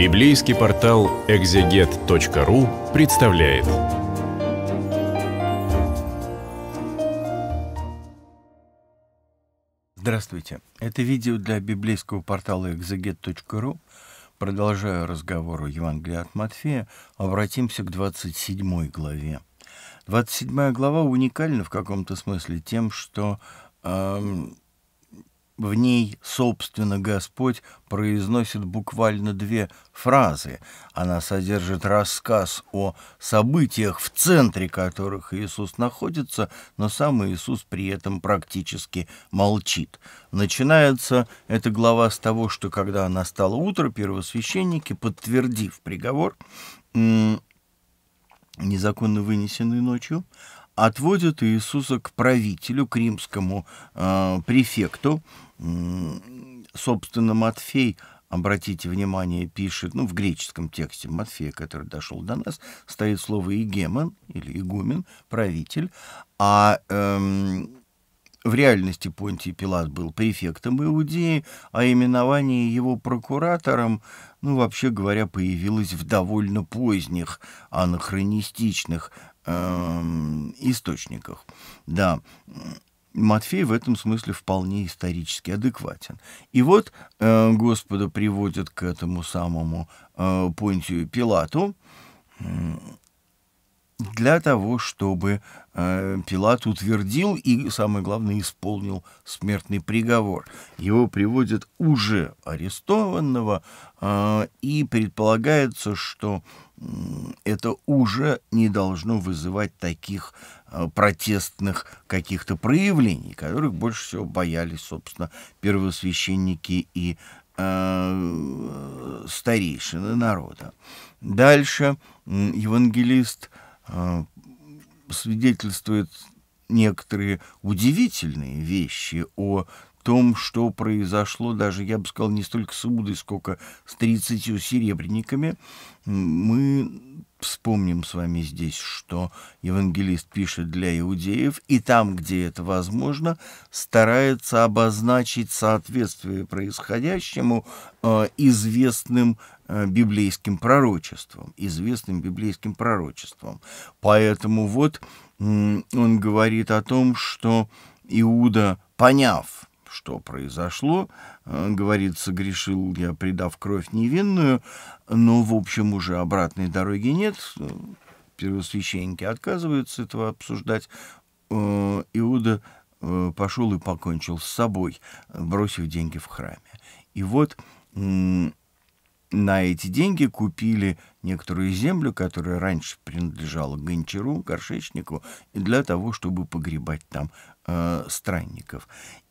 Библейский портал экзегет.ру представляет. Здравствуйте. Это видео для библейского портала экзегет.ру. Продолжая разговор о Евангелии от Матфея, обратимся к 27 главе. 27 глава уникальна в каком-то смысле тем, что эм, в ней, собственно, Господь произносит буквально две фразы. Она содержит рассказ о событиях, в центре которых Иисус находится, но сам Иисус при этом практически молчит. Начинается эта глава с того, что когда настало утро, первосвященники, подтвердив приговор, незаконно вынесенный ночью, отводят Иисуса к правителю, к римскому э, префекту. Собственно, Матфей, обратите внимание, пишет, ну, в греческом тексте Матфея, который дошел до нас, стоит слово «игемон» или «игумен», «правитель», а... Э, в реальности Понтий Пилат был префектом Иудеи, а именование его прокуратором, ну, вообще говоря, появилось в довольно поздних, анахронистичных Эм, источниках. Да, Матфей в этом смысле вполне исторически адекватен. И вот э, Господа приводят к этому самому э, Понтию Пилату э, для того, чтобы Э, Пилат утвердил и, самое главное, исполнил смертный приговор. Его приводят уже арестованного, э, и предполагается, что это уже не должно вызывать таких э, протестных каких-то проявлений, которых больше всего боялись, собственно, первосвященники и старейшины народа. Дальше евангелист свидетельствует некоторые удивительные вещи о том, что произошло даже, я бы сказал, не столько с Удой, сколько с 30 серебряниками, мы вспомним с вами здесь, что евангелист пишет для иудеев, и там, где это возможно, старается обозначить соответствие происходящему э, известным Э, библейским пророчеством известным библейским пророчеством, Поэтому вот он говорит о том, что Иуда, поняв, что произошло, э, говорит, согрешил я, предав кровь невинную, но, в общем, уже обратной дороги нет, э, первосвященники отказываются этого обсуждать, Иуда пошел и покончил с собой, бросив деньги в храме. И вот на эти деньги купили некоторую землю, которая раньше принадлежала гончару, горшечнику, для того, чтобы погребать там э, странников.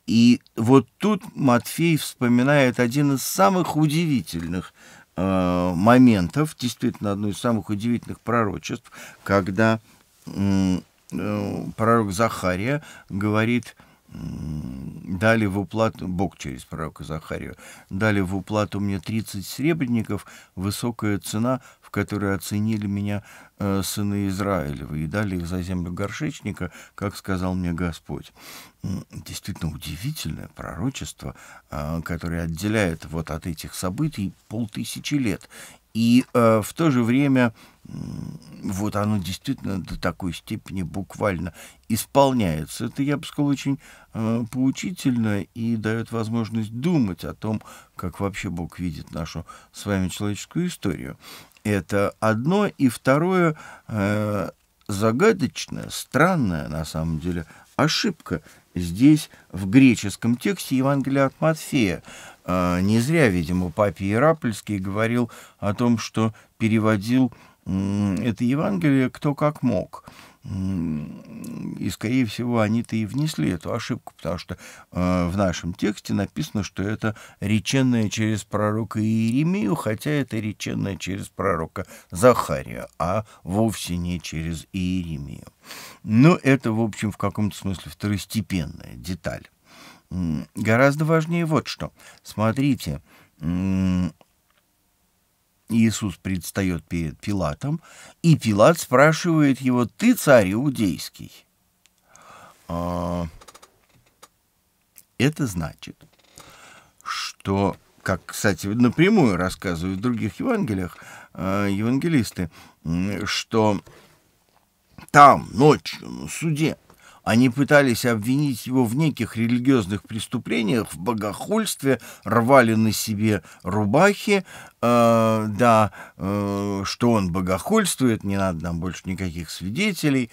И вот тут Матфей вспоминает один из самых удивительных э, моментов, действительно одно из самых удивительных пророчеств, когда э, э, пророк Захария говорит – дали в уплату, Бог через пророка Захарию, дали в уплату мне 30 серебряников, высокая цена, в которой оценили меня э, сыны Израилевы, и дали их за землю горшечника, как сказал мне Господь. Действительно удивительное пророчество, э, которое отделяет вот от этих событий полтысячи лет. И э, в то же время вот оно действительно до такой степени буквально исполняется. Это, я бы сказал, очень э, поучительно и дает возможность думать о том, как вообще Бог видит нашу с вами человеческую историю. Это одно. И второе, э, загадочная, странная на самом деле ошибка здесь в греческом тексте Евангелия от Матфея, а, не зря, видимо, папе Иерапольский говорил о том, что переводил это Евангелие кто как мог. И, скорее всего, они-то и внесли эту ошибку, потому что а, в нашем тексте написано, что это реченное через пророка Иеремию, хотя это реченное через пророка Захария, а вовсе не через Иеремию. Но ну, это, в общем, в каком-то смысле второстепенная деталь. Гораздо важнее вот что. Смотрите, Иисус предстает перед Пилатом, и Пилат спрашивает его, ты царь иудейский? А, это значит, что, как, кстати, напрямую рассказывают в других Евангелиях, а, евангелисты, что там ночью на суде они пытались обвинить его в неких религиозных преступлениях, в богохульстве, рвали на себе рубахи, э, да, э, что он богохульствует, не надо нам больше никаких свидетелей.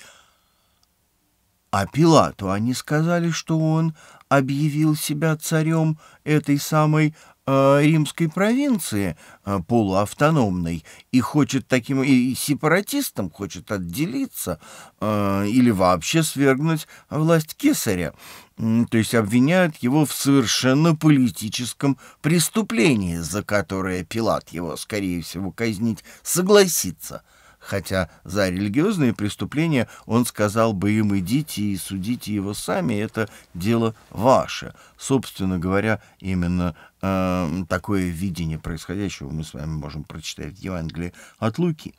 А Пилату они сказали, что он объявил себя царем этой самой Э, римской провинции э, полуавтономной и хочет таким и сепаратистам хочет отделиться э, или вообще свергнуть власть кесаря. То есть обвиняют его в совершенно политическом преступлении, за которое Пилат его, скорее всего, казнить согласится – хотя за религиозные преступления он сказал бы им «идите и судите его сами, это дело ваше». Собственно говоря, именно э, такое видение происходящего мы с вами можем прочитать в Евангелии от Луки.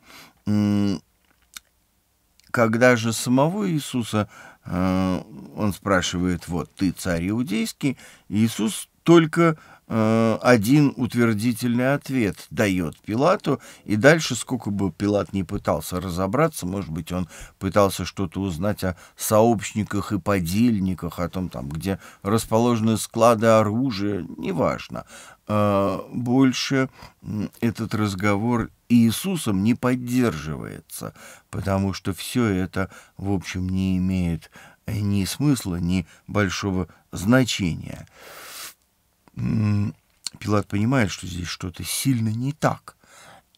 Когда же самого Иисуса э, он спрашивает «вот ты царь иудейский», Иисус только Э, один утвердительный ответ дает Пилату, и дальше, сколько бы Пилат не пытался разобраться, может быть, он пытался что-то узнать о сообщниках и подельниках, о том, там, где расположены склады оружия, неважно. Э, больше этот разговор Иисусом не поддерживается, потому что все это, в общем, не имеет ни смысла, ни большого значения. Пилат понимает, что здесь что-то сильно не так.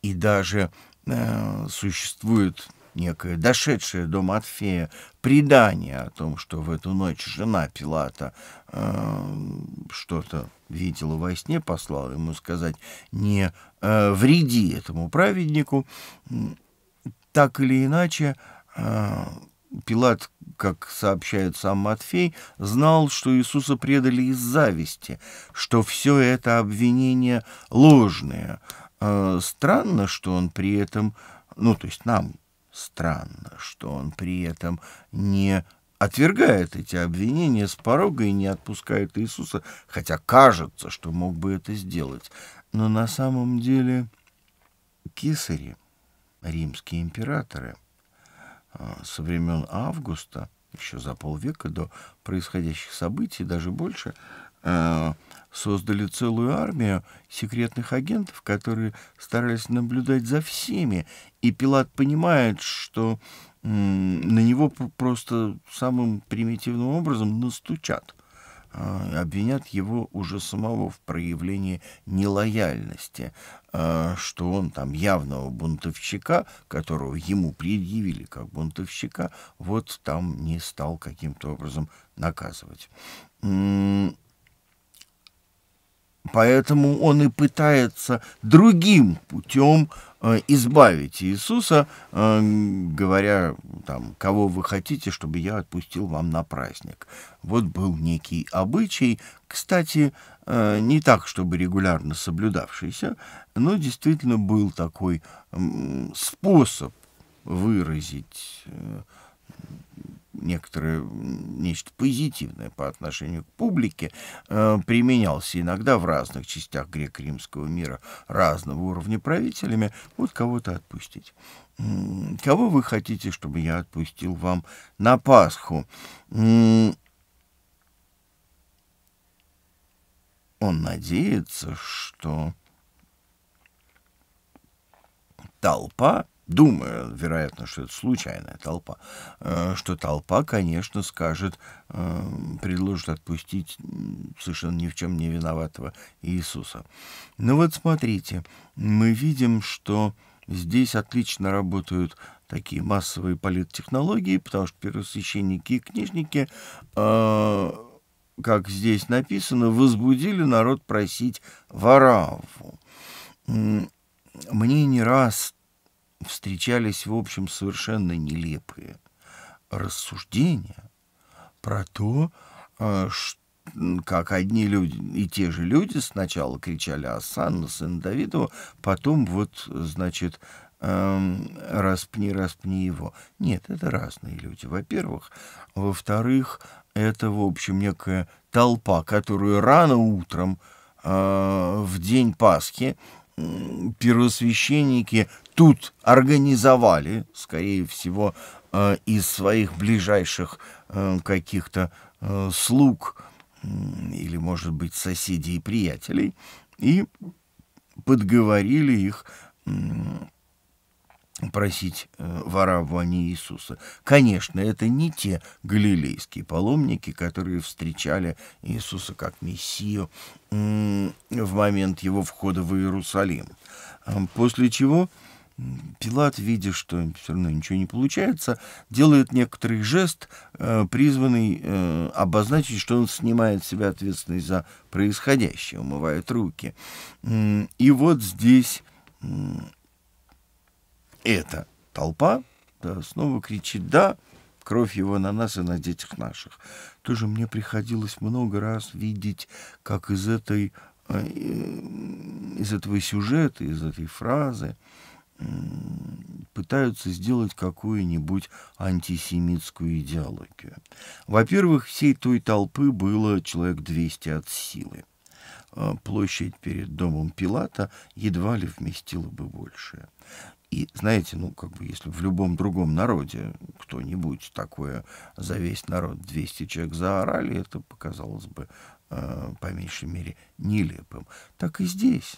И даже э, существует некое дошедшее до Матфея предание о том, что в эту ночь жена Пилата э, что-то видела во сне, послала ему сказать «не э, вреди этому праведнику». Так или иначе, э, Пилат, как сообщает сам Матфей, знал, что Иисуса предали из зависти, что все это обвинение ложное. А, странно, что он при этом, ну, то есть нам странно, что он при этом не отвергает эти обвинения с порога и не отпускает Иисуса, хотя кажется, что мог бы это сделать. Но на самом деле кесари, римские императоры — а, со времен августа, еще за полвека до происходящих событий, даже больше, э, создали целую армию секретных агентов, которые старались наблюдать за всеми. И Пилат понимает, что на него просто самым примитивным образом настучат. А, обвинят его уже самого в проявлении нелояльности, а, что он там явного бунтовщика, которого ему предъявили как бунтовщика, вот там не стал каким-то образом наказывать. Поэтому он и пытается другим путем э, избавить Иисуса, э, говоря, там, кого вы хотите, чтобы я отпустил вам на праздник. Вот был некий обычай, кстати, э, не так, чтобы регулярно соблюдавшийся, но действительно был такой способ выразить некоторое нечто позитивное по отношению к публике, э, применялся иногда в разных частях греко-римского мира разного уровня правителями, вот кого-то отпустить. Кого вы хотите, чтобы я отпустил вам на Пасху? Он надеется, что толпа думаю, вероятно, что это случайная толпа, э, что толпа, конечно, скажет, э, предложит отпустить совершенно ни в чем не виноватого Иисуса. Но вот смотрите, мы видим, что здесь отлично работают такие массовые политтехнологии, потому что первосвященники и книжники э, как здесь написано, возбудили народ просить Варавву. Мне не раз встречались, в общем, совершенно нелепые рассуждения про то, а, как одни люди и те же люди сначала кричали «Асанна, сын Давидова», потом вот, значит, эм, «Распни, распни его». Нет, это разные люди, во-первых. Во-вторых, это, в общем, некая толпа, которую рано утром а, в день Пасхи первосвященники тут организовали, скорее всего, э, из своих ближайших э, каких-то э, слуг или, может быть, соседей и приятелей, и подговорили их просить э, вора ворования Иисуса. Конечно, это не те галилейские паломники, которые встречали Иисуса как Мессию в момент его входа в Иерусалим. А, после чего Пилат, видя, что все равно ничего не получается, делает некоторый жест, э, призванный э, обозначить, что он снимает с себя ответственность за происходящее, умывает руки. И вот здесь это толпа да, снова кричит «да», кровь его на нас и на детях наших. Тоже мне приходилось много раз видеть, как из этой э, э, из этого сюжета, из этой фразы пытаются сделать какую-нибудь антисемитскую идеологию. Во-первых, всей той толпы было человек 200 от силы. Э, площадь перед домом Пилата едва ли вместила бы больше. И знаете, ну, как бы, если в любом другом народе кто-нибудь такое за весь народ 200 человек заорали, это показалось бы, э, по меньшей мере, нелепым. Так и здесь.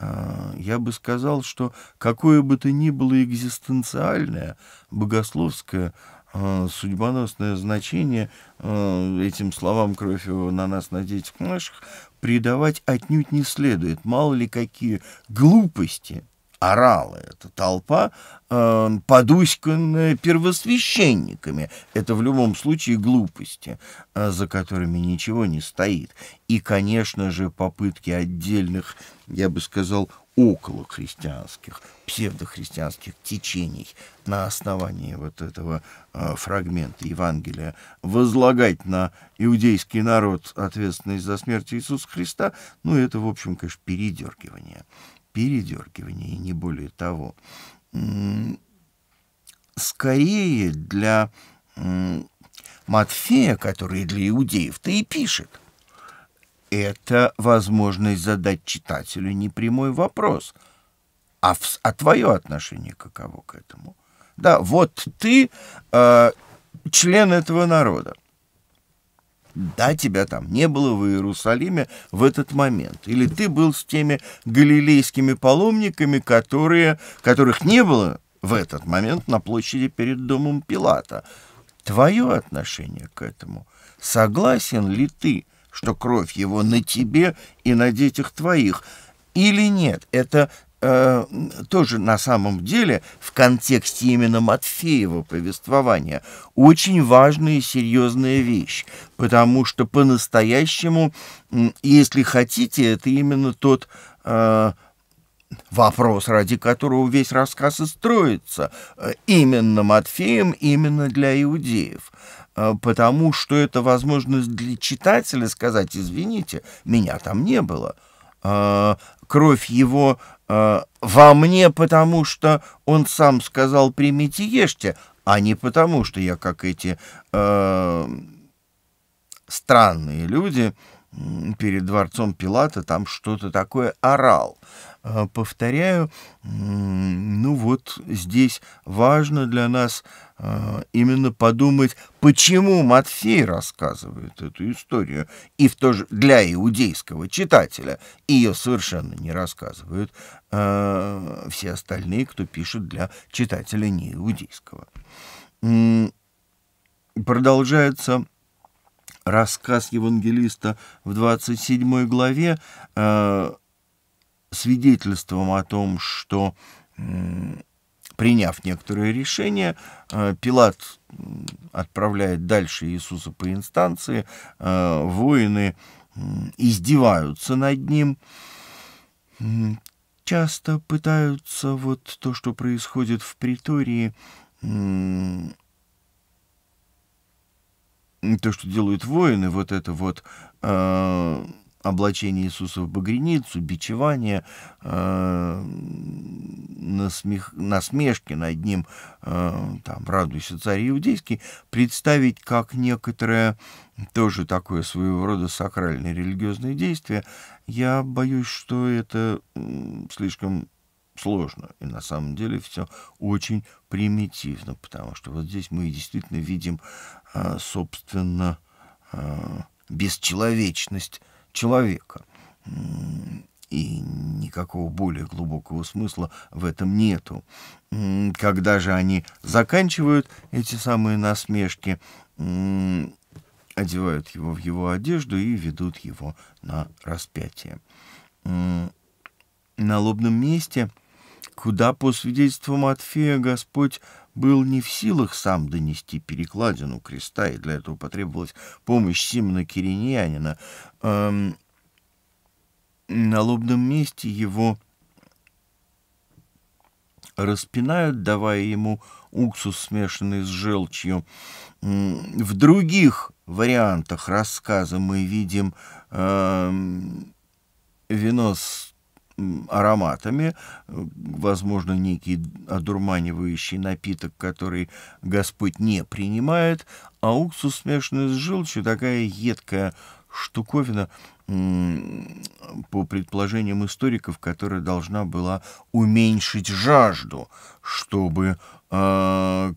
Э, я бы сказал, что какое бы то ни было экзистенциальное, богословское, э, судьбоносное значение э, этим словам Крофева «на нас надеть наших» придавать отнюдь не следует. Мало ли какие глупости – орала эта толпа, э, подуськанная первосвященниками. Это в любом случае глупости, э, за которыми ничего не стоит. И, конечно же, попытки отдельных, я бы сказал, околохристианских, псевдохристианских течений на основании вот этого э, фрагмента Евангелия возлагать на иудейский народ ответственность за смерть Иисуса Христа, ну это, в общем, конечно, передергивание передергивание, и не более того. Скорее для Матфея, который для иудеев-то и пишет, это возможность задать читателю непрямой вопрос. А, в, а твое отношение каково к этому? Да, вот ты э, член этого народа. Да, тебя там не было в Иерусалиме в этот момент. Или ты был с теми галилейскими паломниками, которые, которых не было в этот момент на площади перед домом Пилата. Твое отношение к этому. Согласен ли ты, что кровь его на тебе и на детях твоих? Или нет, это э, тоже на самом деле в контексте именно Матфеева повествования очень важная и серьезная вещь, потому что по-настоящему, если хотите, это именно тот э, вопрос, ради которого весь рассказ и строится, э, именно Матфеем, именно для иудеев э, потому что это возможность для читателя сказать, извините, меня там не было. Э, кровь его а, во мне, потому что он сам сказал «примите, ешьте», а не потому что я, как эти э, странные люди, перед дворцом Пилата там что-то такое орал. Э, повторяю, ну вот здесь важно для нас э, именно подумать, почему Матфей рассказывает эту историю, и в то же для иудейского читателя ее совершенно не рассказывают э, все остальные, кто пишет для читателя иудейского. Продолжается рассказ евангелиста в 27 главе свидетельством о том, что, приняв некоторые решения, э, Пилат отправляет дальше Иисуса по инстанции, э, воины издеваются над ним, часто пытаются вот то, что происходит в притории, то, что делают воины, вот это вот э, облачение Иисуса в багряницу, бичевание, э, насмех, насмешки над ним, э, там, радуйся царь иудейский, представить как некоторое тоже такое своего рода сакральное религиозное действие, я боюсь, что это слишком сложно. И на самом деле все очень примитивно, потому что вот здесь мы действительно видим, э, собственно, э, бесчеловечность человека. И никакого более глубокого смысла в этом нету. Когда же они заканчивают эти самые насмешки, одевают его в его одежду и ведут его на распятие. На лобном месте – куда, по свидетельству Матфея, Господь был не в силах сам донести перекладину креста, и для этого потребовалась помощь Симона Кириньянина. Эм, на лобном месте его распинают, давая ему уксус, смешанный с желчью. В других вариантах рассказа мы видим э, вино с ароматами, э, возможно, некий одурманивающий напиток, который Господь не принимает, а уксус, смешанный с желчью, такая едкая штуковина, по предположениям историков, которая должна была уменьшить жажду, чтобы э,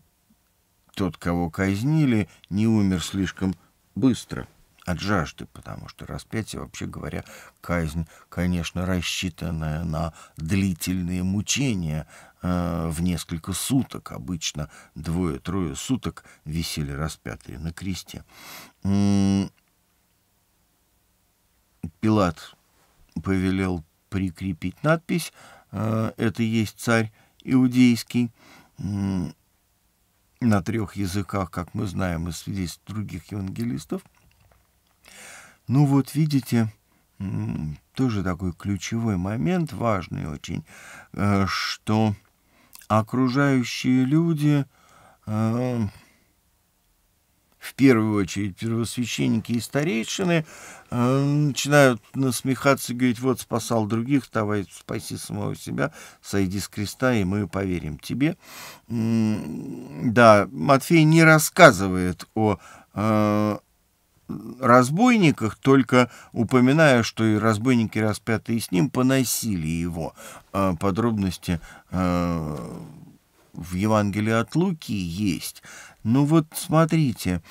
тот, кого казнили, не умер слишком быстро от жажды, потому что распятие, вообще говоря, казнь, конечно, рассчитанная на длительные мучения э, в несколько суток. Обычно двое-трое суток висели распятые на кресте. Пилат повелел прикрепить надпись э, «Это есть царь иудейский» на трех языках, как мы знаем из свидетельств других евангелистов – ну вот видите, тоже такой ключевой момент, важный очень, э, что окружающие люди, э, в первую очередь первосвященники и старейшины, э, начинают насмехаться и говорить, вот спасал других, давай спаси самого себя, сойди с креста, и мы поверим тебе. Да, Матфей не рассказывает о разбойниках, только упоминая, что и разбойники, распятые с ним, поносили его. А подробности э, в Евангелии от Луки есть. Ну вот смотрите,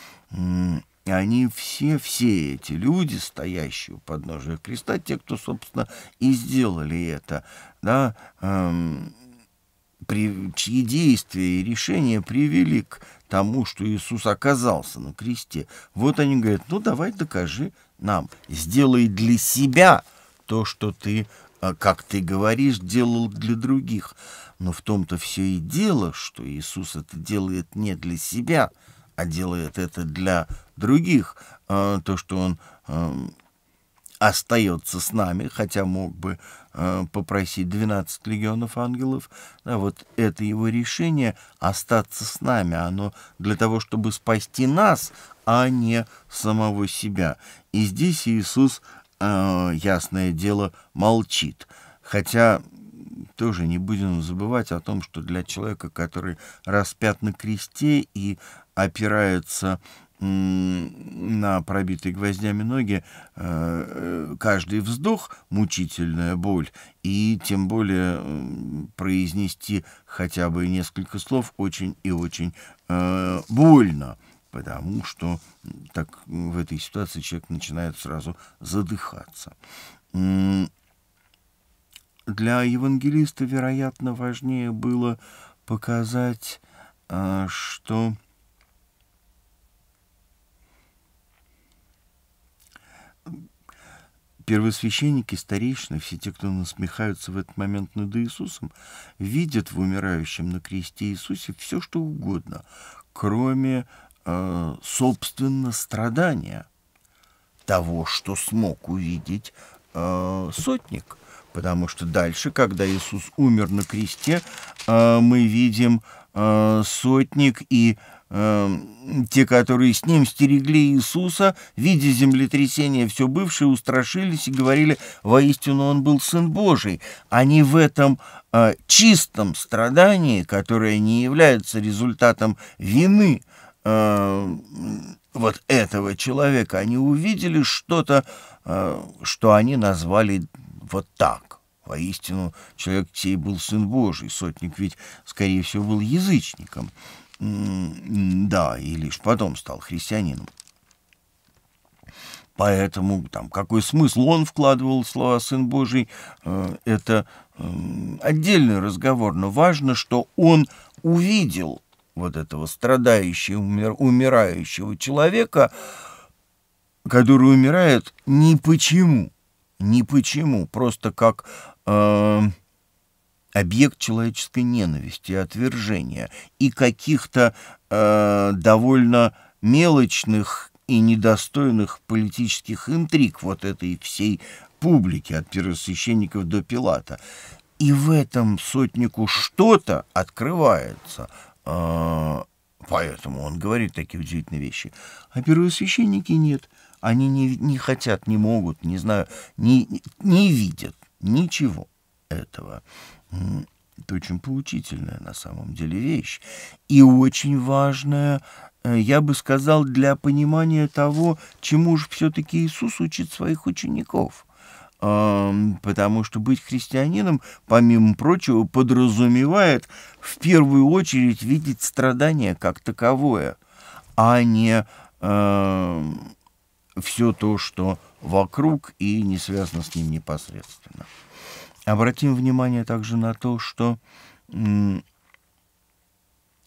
они все, все эти люди, стоящие у подножия креста, те, кто, собственно, и сделали это, да, эм, при, чьи действия и решения привели к тому, что Иисус оказался на кресте. Вот они говорят, ну давай докажи нам, сделай для себя то, что ты, э, как ты говоришь, делал для других. Но в том-то все и дело, что Иисус это делает не для себя, а делает это для других. А то, что он эм, остается с нами, хотя мог бы э, попросить 12 легионов ангелов. Да, вот это его решение остаться с нами, оно для того, чтобы спасти нас, а не самого себя. И здесь Иисус, э, ясное дело, молчит. Хотя тоже не будем забывать о том, что для человека, который распят на кресте и опирается на пробитые гвоздями ноги э, э, каждый вздох — мучительная боль, и тем более произнести хотя бы несколько слов очень и очень э, больно, потому что так в этой ситуации человек начинает сразу задыхаться. Для евангелиста, вероятно, важнее было показать, что Первосвященники, старейшины, все те, кто насмехаются в этот момент над Иисусом, видят в умирающем на кресте Иисусе все, что угодно, кроме, э, собственно, страдания того, что смог увидеть э, сотник. Потому что дальше, когда Иисус умер на кресте, э, мы видим Э, сотник и э, те, которые с ним стерегли Иисуса, видя землетрясение все бывшее, устрашились и говорили, воистину он был Сын Божий. Они в этом э, чистом страдании, которое не является результатом вины, э, вот этого человека, они увидели что-то, э, что они назвали вот так. Воистину, человек сей был сын Божий, сотник ведь, скорее всего, был язычником. Да, и лишь потом стал христианином. Поэтому там какой смысл он вкладывал в слова «Сын Божий» э, — это отдельный разговор, но важно, что он увидел вот этого страдающего, умирающего человека, который умирает ни почему, ни почему, просто как э, объект человеческой ненависти, отвержения и каких-то э, довольно мелочных и недостойных политических интриг вот этой всей публики от первосвященников до Пилата. И в этом сотнику что-то открывается. Э, поэтому он говорит такие удивительные вещи. А первосвященники нет. Они не, не хотят, не могут, не знаю, не, не видят Ничего этого. Это очень поучительная на самом деле вещь. И очень важная, э, я бы сказал, для понимания того, чему же все-таки Иисус учит своих учеников. Потому что быть христианином, помимо прочего, подразумевает в первую очередь видеть страдания как таковое, а не э, все то, что вокруг и не связано с ним непосредственно. Обратим внимание также на то, что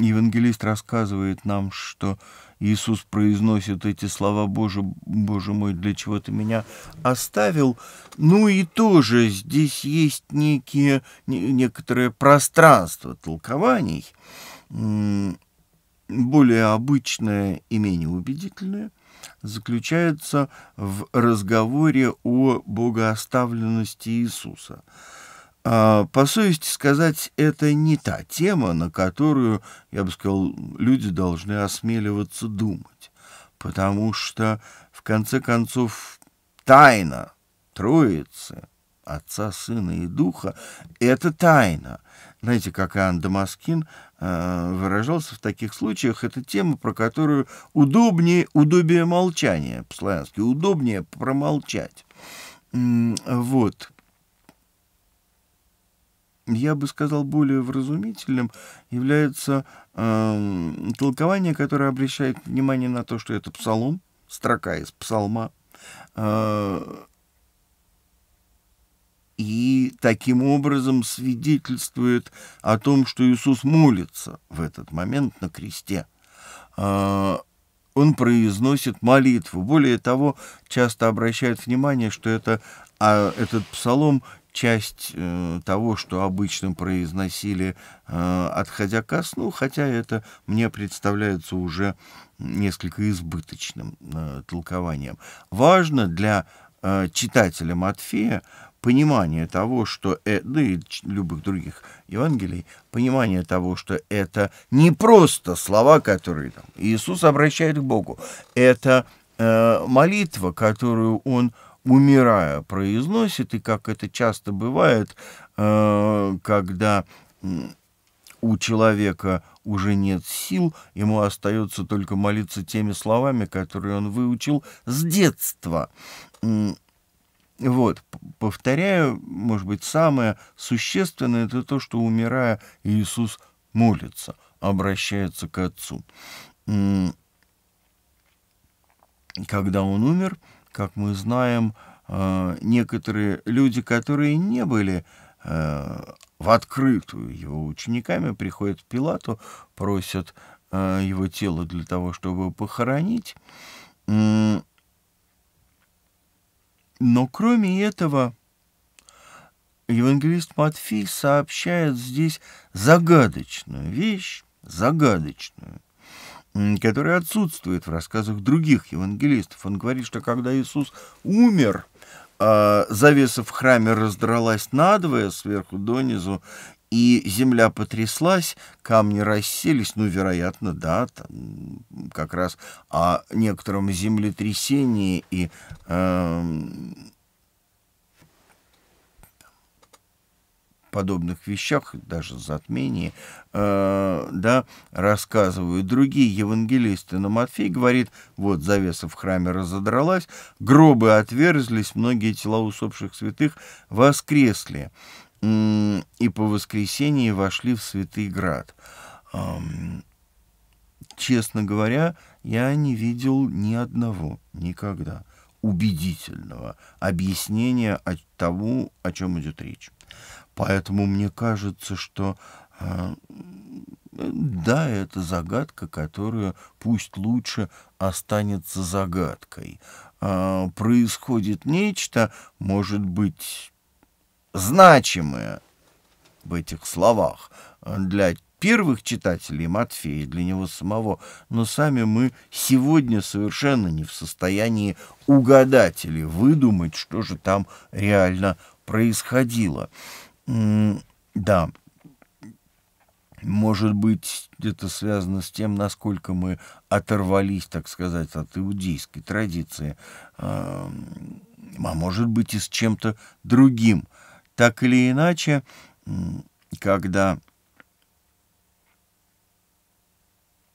евангелист рассказывает нам, что Иисус произносит эти слова «Боже, Боже мой, для чего ты меня оставил?» Ну и тоже здесь есть некие, некоторое пространство толкований, более обычное и менее убедительное – заключается в разговоре о богооставленности Иисуса. А, по совести сказать, это не та тема, на которую, я бы сказал, люди должны осмеливаться думать, потому что, в конце концов, тайна Троицы, Отца, Сына и Духа – это тайна. Знаете, как Иоанн Дамаскин Э, выражался в таких случаях, это тема, про которую удобнее, удобнее молчание по-славянски, удобнее промолчать. Вот. Я бы сказал, более вразумительным является э, толкование, которое обращает внимание на то, что это псалом, строка из псалма. Э, и таким образом свидетельствует о том, что Иисус молится в этот момент на кресте. А, он произносит молитву. Более того, часто обращают внимание, что это, а, этот псалом часть э, того, что обычно произносили, э, отходя ко сну, хотя это мне представляется уже несколько избыточным э, толкованием. Важно для э, читателя Матфея понимание того, что, это, да и любых других Евангелий, понимание того, что это не просто слова, которые там Иисус обращает к Богу, это э, молитва, которую он умирая произносит, и как это часто бывает, э, когда у человека уже нет сил, ему остается только молиться теми словами, которые он выучил с детства. Вот, повторяю, может быть, самое существенное — это то, что, умирая, Иисус молится, обращается к Отцу. Когда Он умер, как мы знаем, э, некоторые люди, которые не были э, в открытую его учениками, приходят к Пилату, просят э, его тело для того, чтобы похоронить. Но кроме этого, евангелист Матфей сообщает здесь загадочную вещь, загадочную, которая отсутствует в рассказах других евангелистов. Он говорит, что когда Иисус умер, а завеса в храме раздралась надвое сверху донизу, и земля потряслась, камни расселись, ну, вероятно, да, там как раз о некотором землетрясении и... Э, подобных вещах, даже затмении, э, да, рассказывают другие евангелисты. Но Матфей говорит, вот завеса в храме разодралась, гробы отверзлись, многие тела усопших святых воскресли и по воскресенье вошли в Святый Град. Честно говоря, я не видел ни одного никогда убедительного объяснения от того, о чем идет речь. Поэтому мне кажется, что а, да, это загадка, которая пусть лучше останется загадкой. А, происходит нечто, может быть, значимое в этих словах для первых читателей Матфея, и для него самого, но сами мы сегодня совершенно не в состоянии угадать или выдумать, что же там реально происходило. Да, может быть, это связано с тем, насколько мы оторвались, так сказать, от иудейской традиции, а, а может быть и с чем-то другим – так или иначе, когда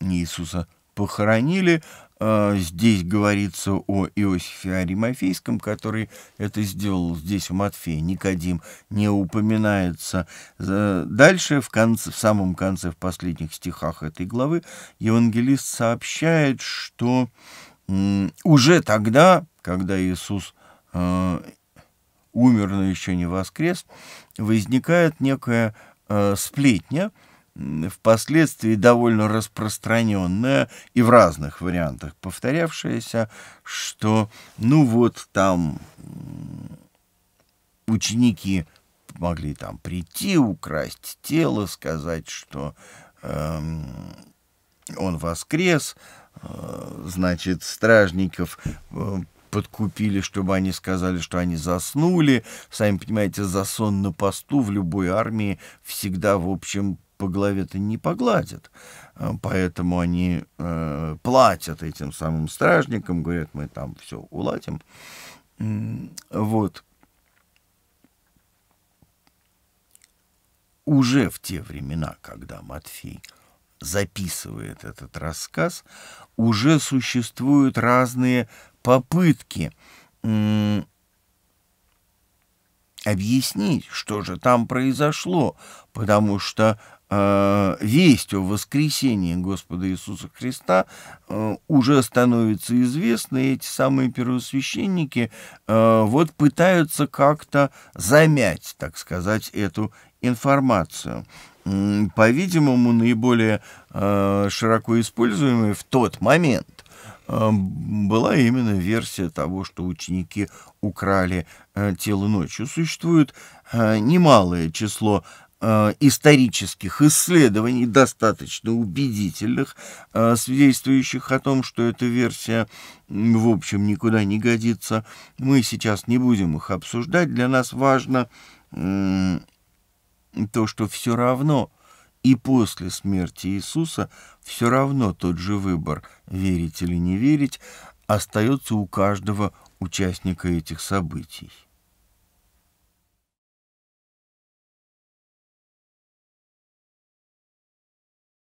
Иисуса похоронили, э, здесь говорится о Иосифе Аримофейском, который это сделал здесь в Матфея, Никодим не упоминается. Дальше, в, конце, в самом конце, в последних стихах этой главы, евангелист сообщает, что уже тогда, когда Иисус э, умер, но еще не воскрес, возникает некая э, сплетня, впоследствии довольно распространенная и в разных вариантах повторявшаяся, что ну вот там ученики могли там прийти, украсть тело, сказать, что э, он воскрес, э, значит, стражников э, подкупили, чтобы они сказали, что они заснули. Сами понимаете, за сон на посту в любой армии всегда, в общем, по голове-то не погладят. А, поэтому они э, платят этим самым стражникам, говорят, мы там все уладим. Вот. Уже в те времена, когда Матфей записывает этот рассказ, уже существуют разные попытки объяснить, что же там произошло, потому что э, весть о воскресении Господа Иисуса Христа э, уже становится известна, и эти самые первосвященники э, вот пытаются как-то замять, так сказать, эту информацию. По-видимому, наиболее э, широко используемый в тот момент Э, была именно версия того, что ученики украли э, тело ночью. Существует э, немалое число исторических исследований, достаточно убедительных, свидетельствующих о том, что эта версия, в общем, никуда не годится. Мы сейчас не будем их обсуждать. Для нас важно то, что все равно и после смерти Иисуса все равно тот же выбор, верить или не верить, остается у каждого участника этих событий.